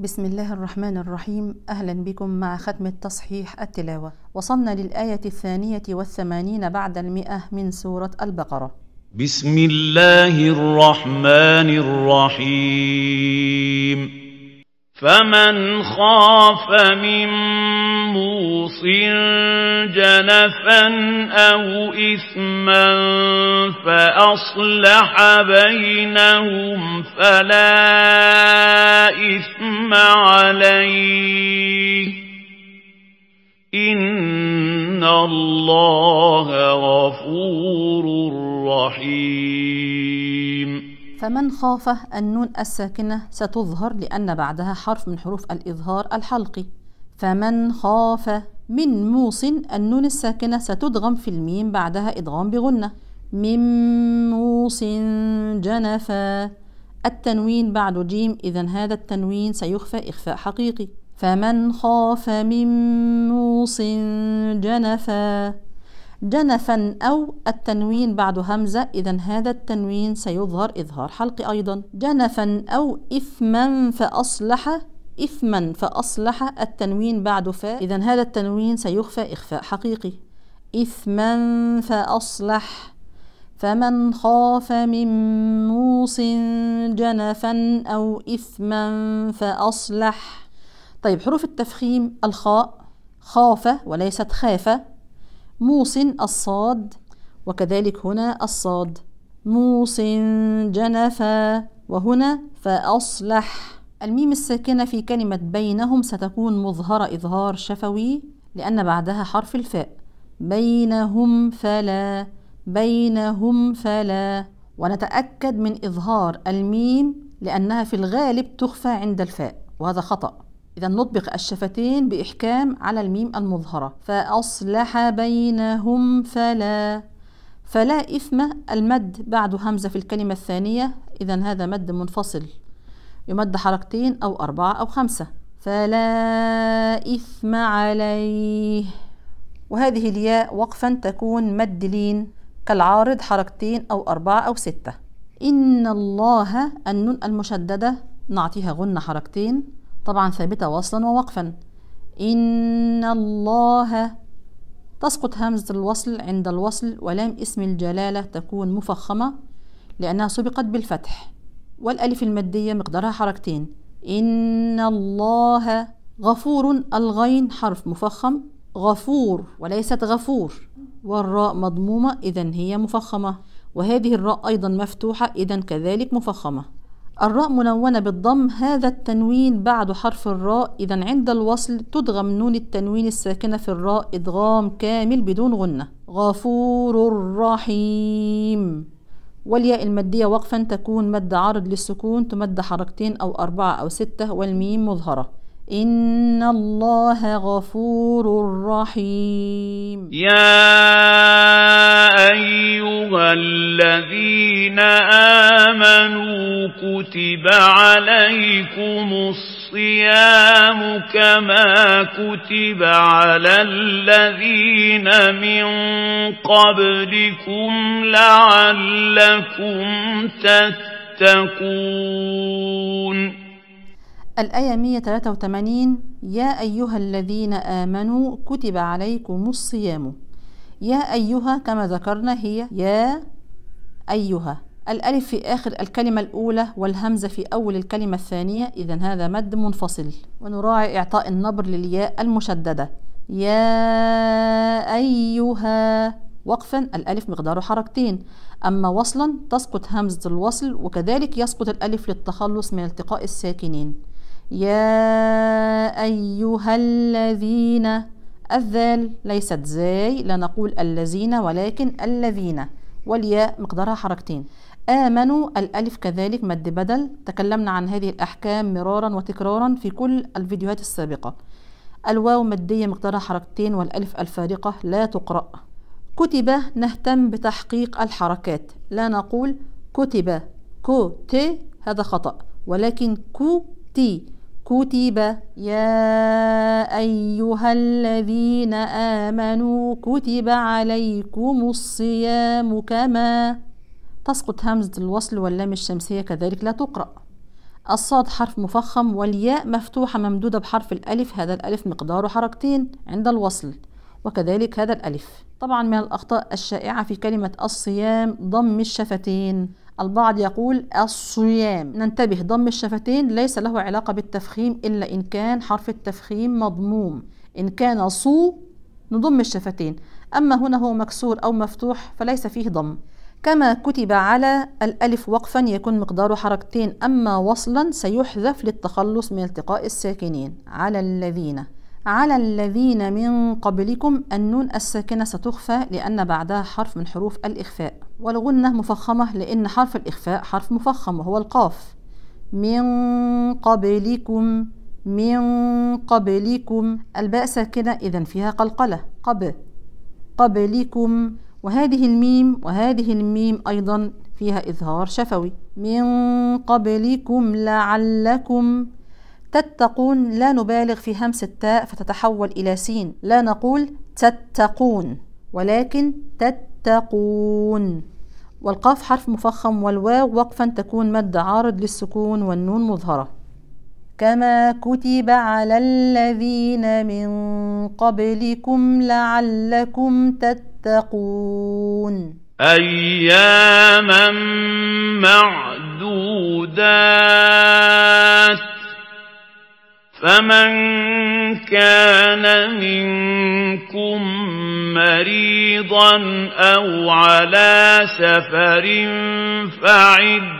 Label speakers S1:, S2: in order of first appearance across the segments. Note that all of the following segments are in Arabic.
S1: بسم الله الرحمن الرحيم أهلا بكم مع ختمة تصحيح التلاوة وصلنا للآية الثانية والثمانين بعد المئة من سورة البقرة
S2: بسم الله الرحمن الرحيم فمن خاف من موص جنفا أو إثما فأصلح بينهم فلا إثم عليه إن الله غفور
S1: رحيم فمن خاف النون الساكنة ستظهر لأن بعدها حرف من حروف الإظهار الحلقي فمن خاف من موص النون الساكنة ستدغم في الميم بعدها إدغام بغنة من موص جنفا التنوين بعد جيم إذا هذا التنوين سيخفى إخفاء حقيقي فمن خاف من موص جنفا جنفا أو التنوين بعد همزة إذا هذا التنوين سيظهر إظهار حلقي أيضا جنفا أو إثما فأصلح إثما فأصلح التنوين بعد فاء إذا هذا التنوين سيخفى إخفاء حقيقي إثما فأصلح فمن خاف من موص جنفا أو إثما فأصلح طيب حروف التفخيم الخاء خاف وليست خاف موص الصاد وكذلك هنا الصاد موص جنفا وهنا فأصلح الميم الساكنة في كلمة بينهم ستكون مظهرة إظهار شفوي لأن بعدها حرف الفاء بينهم فلا بينهم فلا ونتأكد من إظهار الميم لأنها في الغالب تخفى عند الفاء وهذا خطأ إذا نطبق الشفتين بإحكام على الميم المظهرة فأصلح بينهم فلا فلا إثم المد بعد همزة في الكلمة الثانية إذا هذا مد منفصل يمد حركتين أو أربعة أو خمسة فلا إثم عليه وهذه الياء وقفا تكون مد لين كالعارض حركتين أو أربعة أو ستة إن الله النون المشددة نعطيها غنة حركتين طبعا ثابتة وصلا ووقفا إن الله تسقط همزة الوصل عند الوصل ولام اسم الجلالة تكون مفخمة لأنها سبقت بالفتح والألف المادية مقدارها حركتين إن الله غفور الغين حرف مفخم غفور وليست غفور والراء مضمومة إذا هي مفخمة وهذه الراء أيضا مفتوحة إذا كذلك مفخمة الراء منونة بالضم هذا التنوين بعد حرف الراء إذا عند الوصل تدغم نون التنوين الساكنة في الراء إدغام كامل بدون غنة غفور رحيم والياء المادية وقفا تكون مد عارض للسكون تمد حركتين أو أربعة أو ستة والميم مظهرة إن الله غفور رحيم
S2: يا أيها الذين آمنوا كتب عليكم الصلاة الصيام كما كتب على الذين من قبلكم لعلكم تتقون
S1: الآية 183 يا أيها الذين آمنوا كتب عليكم الصيام يا أيها كما ذكرنا هي يا أيها الألف في آخر الكلمة الأولى والهمزة في أول الكلمة الثانية إذا هذا مد منفصل ونراعي إعطاء النبر للياء المشددة يا أيها وقفا الألف مقداره حركتين أما وصلا تسقط همزة الوصل وكذلك يسقط الألف للتخلص من التقاء الساكنين يا أيها الذين الذال ليست زاي لا نقول الذين ولكن الذين والياء مقدارها حركتين آمنوا الألف كذلك مد بدل تكلمنا عن هذه الأحكام مرارا وتكرارا في كل الفيديوهات السابقة الواو مادية مقدارها حركتين والألف الفارقة لا تقرأ كتب نهتم بتحقيق الحركات لا نقول كتب كو تي هذا خطأ ولكن كو تي كتب يا أيها الذين آمنوا كتب عليكم الصيام كما تسقط همزة الوصل واللام الشمسية كذلك لا تقرأ الصاد حرف مفخم والياء مفتوحة ممدودة بحرف الألف هذا الألف مقداره حركتين عند الوصل وكذلك هذا الألف طبعا من الأخطاء الشائعة في كلمة الصيام ضم الشفتين البعض يقول الصيام ننتبه ضم الشفتين ليس له علاقة بالتفخيم إلا إن كان حرف التفخيم مضموم إن كان صو نضم الشفتين أما هنا هو مكسور أو مفتوح فليس فيه ضم كما كتب على الألف وقفا يكون مقداره حركتين أما وصلا سيحذف للتخلص من التقاء الساكنين على الذين على الذين من قبلكم النون الساكنة ستخفى لأن بعدها حرف من حروف الإخفاء والغنة مفخمة لأن حرف الإخفاء حرف مفخم وهو القاف من قبلكم من قبلكم الباء ساكنة إذا فيها قلقلة قبل قبلكم وهذه الميم وهذه الميم أيضا فيها إظهار شفوي من قبلكم لعلكم تتقون لا نبالغ في همس التاء فتتحول إلى سين لا نقول تتقون ولكن تتقون والقاف حرف مفخم والواو وقفا تكون مد عارض للسكون والنون مظهره كما كتب على الذين من قبلكم لعلكم تتقون
S2: اياما
S1: معدودات
S2: فمن كان منكم مريضا او على سفر فعد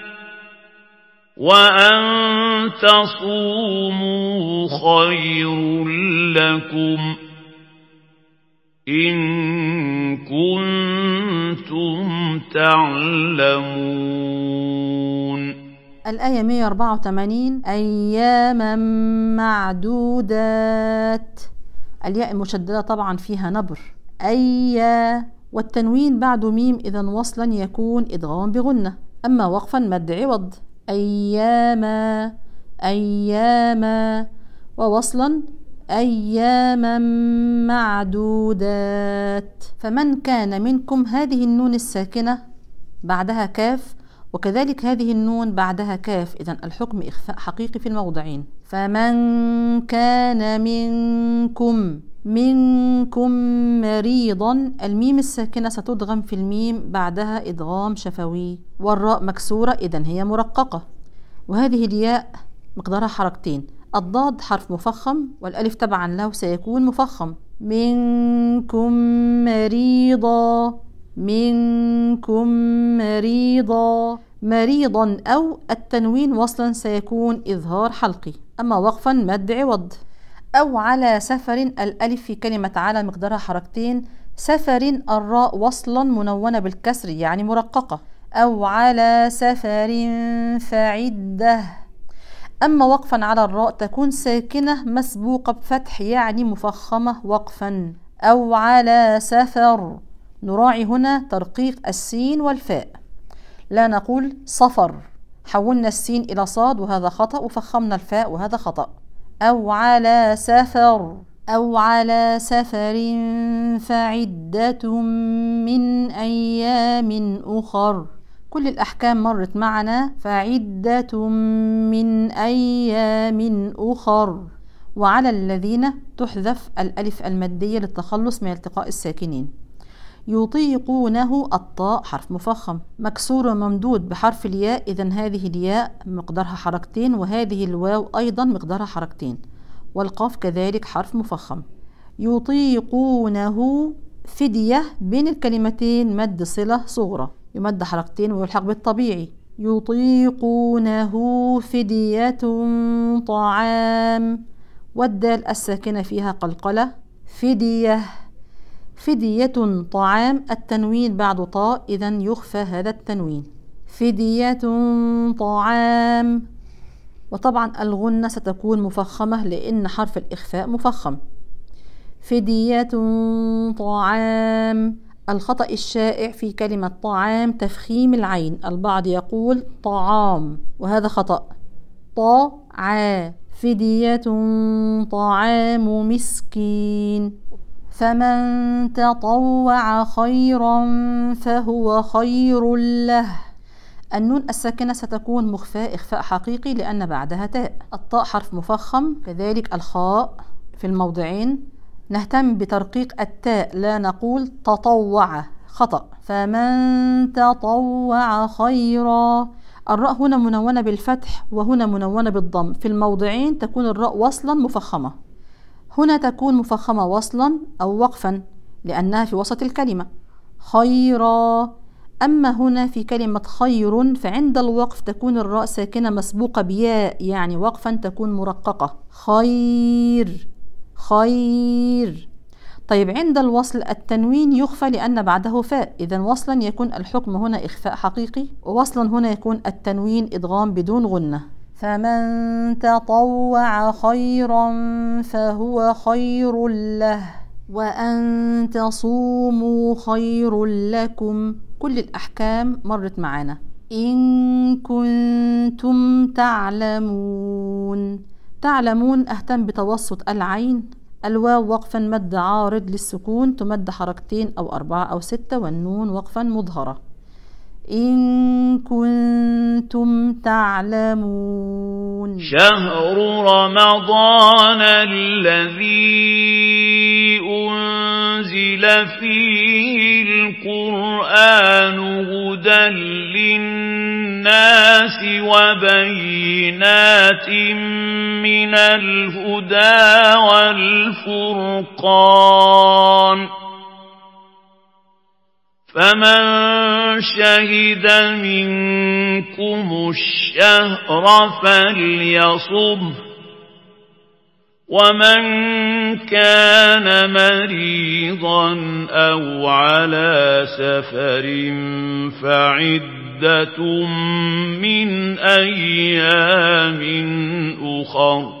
S2: وأن تصوموا خير لكم إن كنتم تعلمون
S1: الآية 184 أياما معدودات الياء المشددة طبعا فيها نبر أيا والتنوين بعد ميم إذا وصلا يكون إدغام بغنة أما وقفا مد عوض أياما أياما ووصلا أياما معدودات فمن كان منكم هذه النون الساكنة بعدها كاف وكذلك هذه النون بعدها كاف إذا الحكم إخفاء حقيقي في الموضعين فمن كان منكم منكم مريضا الميم الساكنة ستدغم في الميم بعدها إدغام شفوي والراء مكسورة إذا هي مرققة وهذه الياء مقدارها حركتين الضاد حرف مفخم والألف تبعا له سيكون مفخم منكم مريضا منكم مريضا مريضا أو التنوين وصلا سيكون إظهار حلقي أما وقفا مد عوض أو على سفر الألف في كلمة على مقدارها حركتين سفر الراء وصلا منونة بالكسر يعني مرققة أو على سفر فعده أما وقفا على الراء تكون ساكنة مسبوقة بفتح يعني مفخمة وقفا أو على سفر نراعي هنا ترقيق السين والفاء لا نقول سفر حولنا السين إلى صاد وهذا خطأ وفخمنا الفاء وهذا خطأ أو على سفر أو على سفر فعدة من أيام أخر كل الأحكام مرت معنا فعدة من أيام أخر وعلى الذين تحذف الألف المادية للتخلص من التقاء الساكنين يطيقونه الطاء حرف مفخم مكسور وممدود بحرف الياء إذا هذه الياء مقدارها حركتين وهذه الواو أيضا مقدارها حركتين والقاف كذلك حرف مفخم يطيقونه فدية بين الكلمتين مد صلة صغرى يمد حركتين ويلحق بالطبيعي يطيقونه فدية طعام والدال الساكنة فيها قلقلة فدية فدية طعام التنوين بعد طاء إذا يخفى هذا التنوين فدية طعام وطبعا الغنة ستكون مفخمة لأن حرف الإخفاء مفخم فدية طعام الخطأ الشائع في كلمة طعام تفخيم العين البعض يقول طعام وهذا خطأ طعا فدية طعام مسكين فمن تطوع خيرا فهو خير له النون الساكنة ستكون مخفاة إخفاء حقيقي لأن بعدها تاء الطاء حرف مفخم كذلك الخاء في الموضعين نهتم بترقيق التاء لا نقول تطوع خطأ فمن تطوع خيرا الراء هنا منونة بالفتح وهنا منونة بالضم في الموضعين تكون الراء وصلا مفخمة هنا تكون مفخمة وصلا أو وقفا لأنها في وسط الكلمة خيرا أما هنا في كلمة خير فعند الوقف تكون الراء ساكنة مسبوقة بياء يعني وقفا تكون مرققة خير خير طيب عند الوصل التنوين يخفى لأن بعده فاء إذا وصلا يكون الحكم هنا إخفاء حقيقي ووصلا هنا يكون التنوين إدغام بدون غنة فمن تطوع خيرا فهو خير له وان تصوموا خير لكم كل الاحكام مرت معانا ان كنتم تعلمون تعلمون اهتم بتوسط العين الواو وقفا مد عارض للسكون تمد حركتين او اربعه او سته والنون وقفا مظهره إن كنتم تعلمون شهر رمضان
S2: الذي أنزل فيه القرآن هدى للناس وبينات من الهدى والفرقان فمن شهد منكم الشهر فليصم ومن كان مريضا أو على سفر فعدة من أيام أخر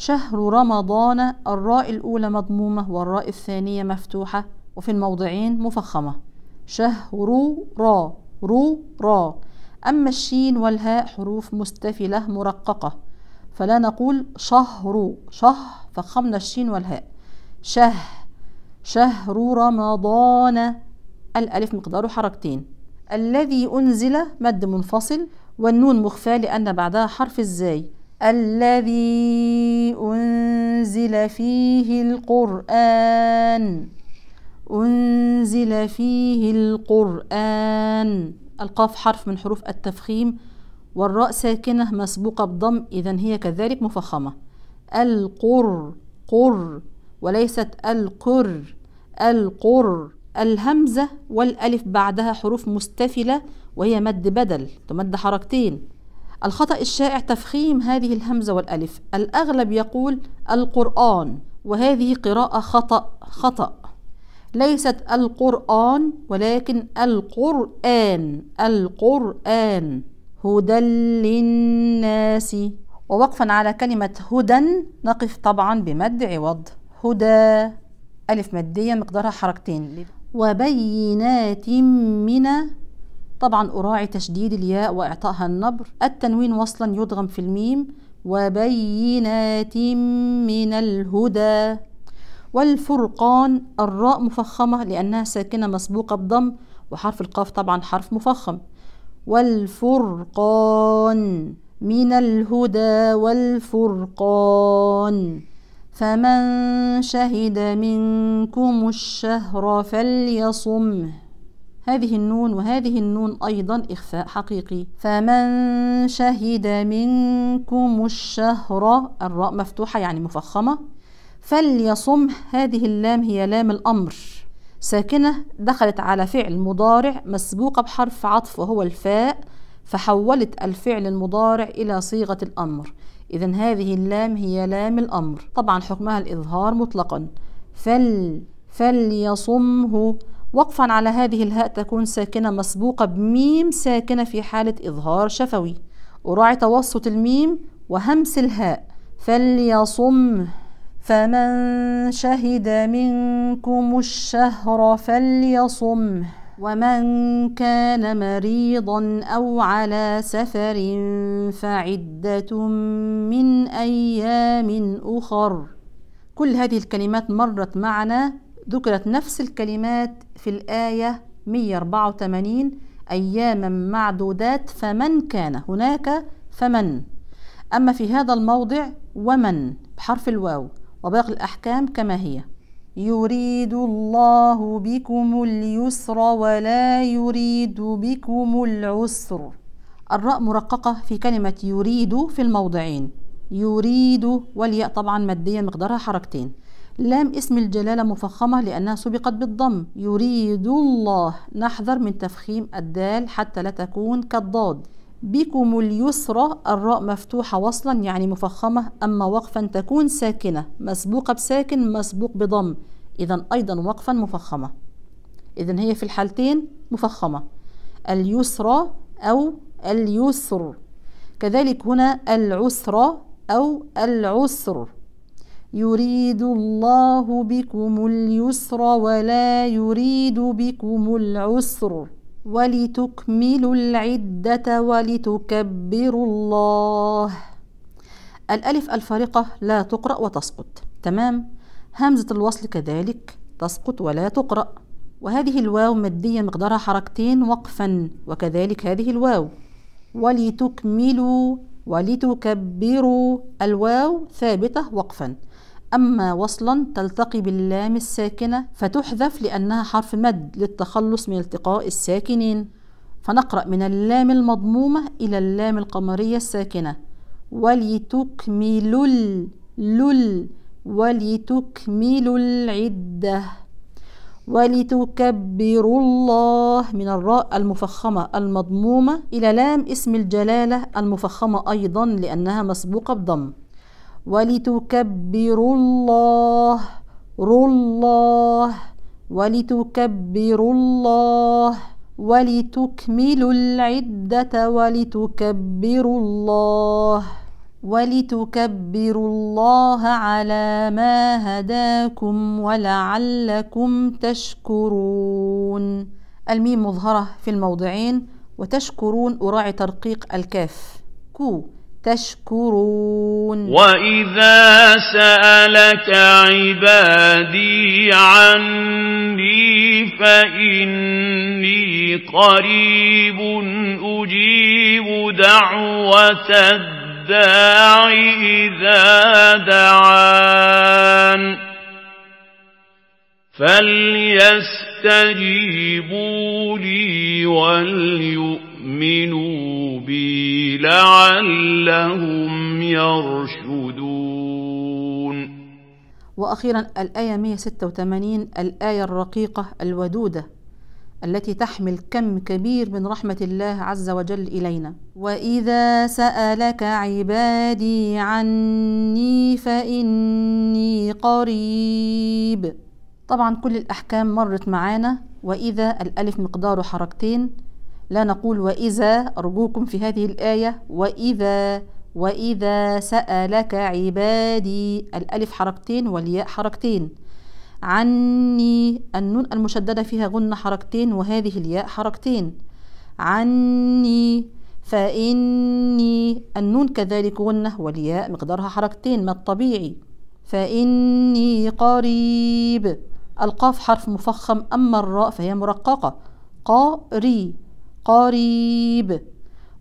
S1: شهر رمضان الراء الأولى مضمومة والراء الثانية مفتوحة وفي الموضعين مفخمة شهر را رو را أما الشين والهاء حروف مستفلة مرققة فلا نقول شهر شه فخمنا الشين والهاء شه شهر رمضان الألف مقداره حركتين الذي أنزل مد منفصل والنون مخفى لأن بعدها حرف الزاي الذي أنزل فيه القرآن أنزل فيه القرآن القاف حرف من حروف التفخيم والراء ساكنة مسبوقة بضم إذا هي كذلك مفخمة القر قر وليست القر القر الهمزة والألف بعدها حروف مستفلة وهي مد بدل تمد حركتين الخطأ الشائع تفخيم هذه الهمزة والألف الأغلب يقول القرآن وهذه قراءة خطأ خطأ ليست القرآن ولكن القرآن القرآن هدى للناس ووقفا على كلمة هدى نقف طبعا بمد عوض هدى ألف مادية مقدارها حركتين وبينات من طبعا أراعي تشديد الياء وإعطائها النبر التنوين وصلا يدغم في الميم وبينات من الهدى والفرقان الراء مفخمة لأنها ساكنة مسبوقة بضم وحرف القاف طبعا حرف مفخم والفرقان من الهدى والفرقان فمن شهد منكم الشهر فليصمه هذه النون وهذه النون أيضا إخفاء حقيقي فمن شهد منكم الشهر الراء مفتوحة يعني مفخمة فليصم هذه اللام هي لام الأمر ساكنة دخلت على فعل مضارع مسبوقة بحرف عطف وهو الفاء فحولت الفعل المضارع إلى صيغة الأمر إذا هذه اللام هي لام الأمر طبعا حكمها الإظهار مطلقا فل فليصمه وقفا على هذه الهاء تكون ساكنة مسبوقة بميم ساكنة في حالة إظهار شفوي أراعي توسط الميم وهمس الهاء فليصم فمن شهد منكم الشهر فليصم ومن كان مريضا أو على سفر فعدة من أيام أخر كل هذه الكلمات مرت معنا ذكرت نفس الكلمات في الآية 184 أياما معدودات فمن كان هناك فمن أما في هذا الموضع ومن بحرف الواو وباقي الأحكام كما هي يريد الله بكم اليسر ولا يريد بكم العسر الراء مرققة في كلمة يريد في الموضعين يريد والياء طبعا مادية مقدارها حركتين لام اسم الجلالة مفخمة لأنها سبقت بالضم يريد الله نحذر من تفخيم الدال حتى لا تكون كالضاد بكم اليسرى الراء مفتوحة وصلا يعني مفخمة أما وقفا تكون ساكنة مسبوقة بساكن مسبوق بضم إذا أيضا وقفا مفخمة إذا هي في الحالتين مفخمة اليسرى أو اليسر كذلك هنا العسرى أو العسر يريد الله بكم اليسر ولا يريد بكم العسر ولتكملوا العدة ولتكبروا الله الألف الفارقة لا تقرأ وتسقط تمام همزة الوصل كذلك تسقط ولا تقرأ وهذه الواو مادية مقدارها حركتين وقفا وكذلك هذه الواو ولتكملوا ولتكبروا الواو ثابتة وقفا أما وصلا تلتقي باللام الساكنة فتحذف لأنها حرف مد للتخلص من التقاء الساكنين فنقرأ من اللام المضمومة إلى اللام القمرية الساكنة ولتكملوا اللل ولتكملوا العده ولتكبروا الله من الراء المفخمة المضمومة إلى لام اسم الجلالة المفخمة أيضا لأنها مسبوقة بضم ولتكبروا الله رو الله ولتكبروا الله ولتكملوا العدة ولتكبروا الله ولتكبروا الله على ما هداكم ولعلكم تشكرون الميم مظهرة في الموضعين وتشكرون أراعي ترقيق الكاف كو تشكرون وإذا
S2: سألك عبادي عني فإني قريب أجيب دعوة الدعوة الداع إذا دعان فليستجيبوا لي وليؤمنوا بي لعلهم يرشدون
S1: وأخيرا الآية 186 الآية الرقيقة الودودة التي تحمل كم كبير من رحمة الله عز وجل إلينا وإذا سألك عبادي عني فإني قريب طبعا كل الأحكام مرت معانا وإذا الألف مقداره حركتين لا نقول وإذا أرجوكم في هذه الآية وإذا وإذا سألك عبادي الألف حركتين والياء حركتين عني النون المشددة فيها غنة حركتين وهذه الياء حركتين عني فإني النون كذلك غنة والياء مقدارها حركتين ما الطبيعي فإني قريب القاف حرف مفخم أما الراء فهي مرققة قاري قريب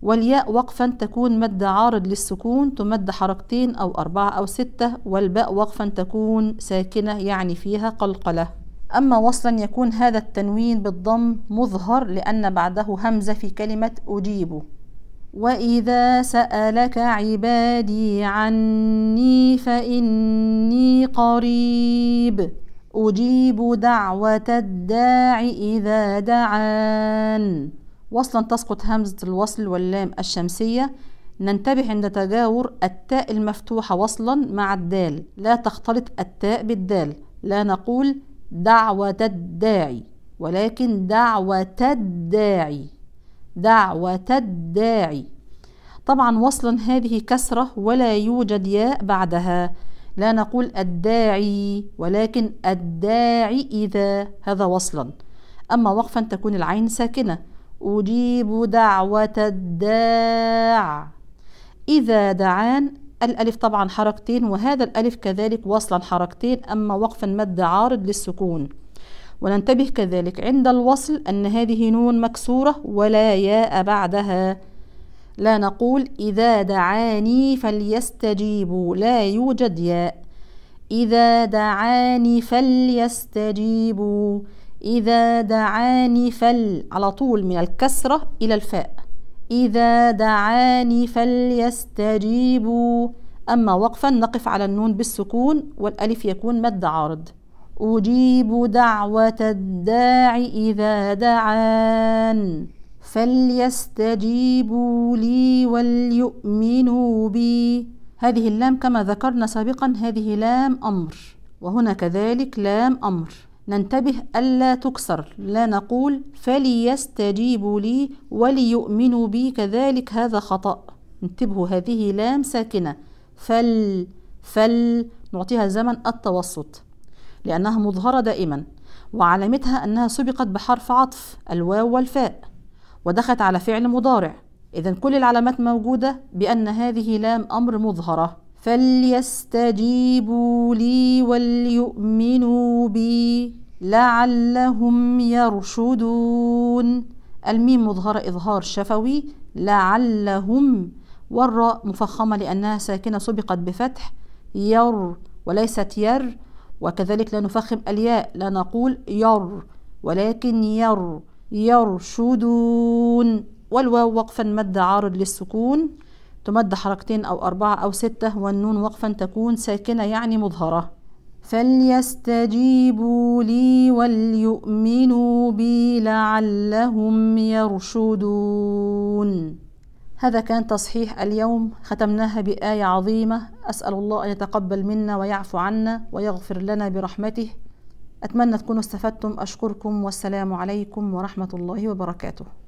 S1: والياء وقفا تكون مد عارض للسكون تمد حركتين أو أربعة أو ستة والباء وقفا تكون ساكنة يعني فيها قلقلة أما وصلا يكون هذا التنوين بالضم مظهر لأن بعده همزة في كلمة أجيب وإذا سألك عبادي عني فإني قريب أجيب دعوة الداع إذا دعان وصلا تسقط همزة الوصل واللام الشمسية ننتبه عند تجاور التاء المفتوحة وصلا مع الدال لا تختلط التاء بالدال لا نقول دعوة الداعي ولكن دعوة الداعي دعوة الداعي طبعا وصلا هذه كسرة ولا يوجد ياء بعدها لا نقول الداعي ولكن الداعي إذا هذا وصلا أما وقفا تكون العين ساكنة أجيب دعوة الداع إذا دعان الألف طبعا حركتين وهذا الألف كذلك وصلا حركتين أما وقفا مد عارض للسكون وننتبه كذلك عند الوصل أن هذه نون مكسورة ولا ياء بعدها لا نقول إذا دعاني فليستجيبوا لا يوجد ياء إذا دعاني فليستجيبوا إذا دعاني فل على طول من الكسرة إلى الفاء إذا دعاني فليستجيبوا أما وقفا نقف على النون بالسكون والألف يكون مد عارض أجيب دعوة الداع إذا دعان فليستجيبوا لي وليؤمنوا بي هذه اللام كما ذكرنا سابقا هذه لام أمر وهنا كذلك لام أمر ننتبه ألا تكسر لا نقول فليستجيبوا لي وليؤمنوا بي كذلك هذا خطأ انتبهوا هذه لام ساكنة فل فل نعطيها زمن التوسط لأنها مظهرة دائما وعلامتها أنها سبقت بحرف عطف الواو والفاء ودخلت على فعل مضارع إذا كل العلامات موجودة بأن هذه لام أمر مظهرة فليستجيبوا لي وليؤمنوا بي لعلهم يرشدون الميم مظهرة إظهار شفوي لعلهم والراء مفخمة لأنها ساكنة سبقت بفتح ير وليست ير وكذلك لا نفخم الياء لا نقول ير ولكن ير يرشدون والواو وقفا مد عارض للسكون تمد حركتين أو أربعة أو ستة والنون وقفا تكون ساكنة يعني مظهرة فليستجيبوا لي وليؤمنوا بي لعلهم يرشدون هذا كان تصحيح اليوم ختمناها بآية عظيمة أسأل الله أن يتقبل منا ويعفو عنا ويغفر لنا برحمته أتمنى تكونوا استفدتم أشكركم والسلام عليكم ورحمة الله وبركاته